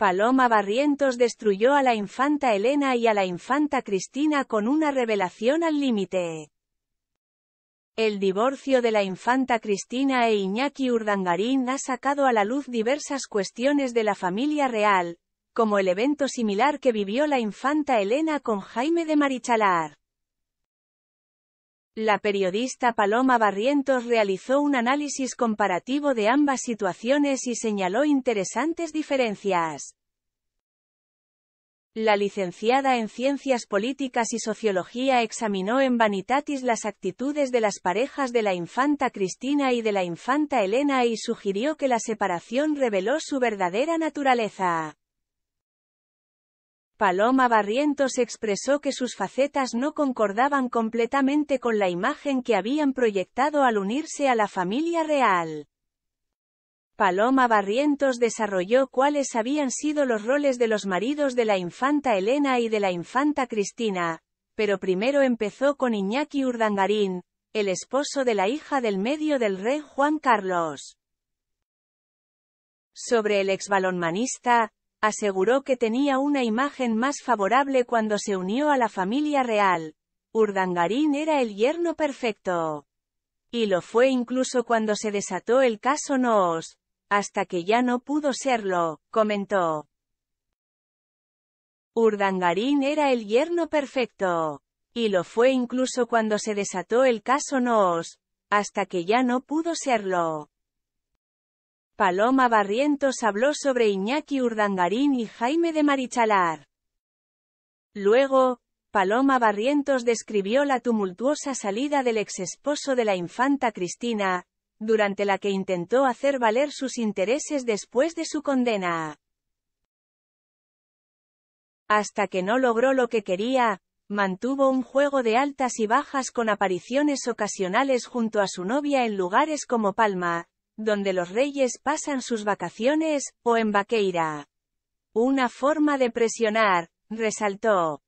Paloma Barrientos destruyó a la infanta Elena y a la infanta Cristina con una revelación al límite. El divorcio de la infanta Cristina e Iñaki Urdangarín ha sacado a la luz diversas cuestiones de la familia real, como el evento similar que vivió la infanta Elena con Jaime de Marichalar. La periodista Paloma Barrientos realizó un análisis comparativo de ambas situaciones y señaló interesantes diferencias. La licenciada en Ciencias Políticas y Sociología examinó en Vanitatis las actitudes de las parejas de la infanta Cristina y de la infanta Elena y sugirió que la separación reveló su verdadera naturaleza. Paloma Barrientos expresó que sus facetas no concordaban completamente con la imagen que habían proyectado al unirse a la familia real. Paloma Barrientos desarrolló cuáles habían sido los roles de los maridos de la infanta Elena y de la infanta Cristina, pero primero empezó con Iñaki Urdangarín, el esposo de la hija del medio del rey Juan Carlos. Sobre el exbalonmanista, aseguró que tenía una imagen más favorable cuando se unió a la familia real. Urdangarín era el yerno perfecto. Y lo fue incluso cuando se desató el caso Noos, hasta que ya no pudo serlo, comentó. Urdangarín era el yerno perfecto. Y lo fue incluso cuando se desató el caso Noos, hasta que ya no pudo serlo. Paloma Barrientos habló sobre Iñaki Urdangarín y Jaime de Marichalar. Luego, Paloma Barrientos describió la tumultuosa salida del exesposo de la infanta Cristina, durante la que intentó hacer valer sus intereses después de su condena. Hasta que no logró lo que quería, mantuvo un juego de altas y bajas con apariciones ocasionales junto a su novia en lugares como Palma, donde los reyes pasan sus vacaciones, o en Vaqueira. Una forma de presionar, resaltó.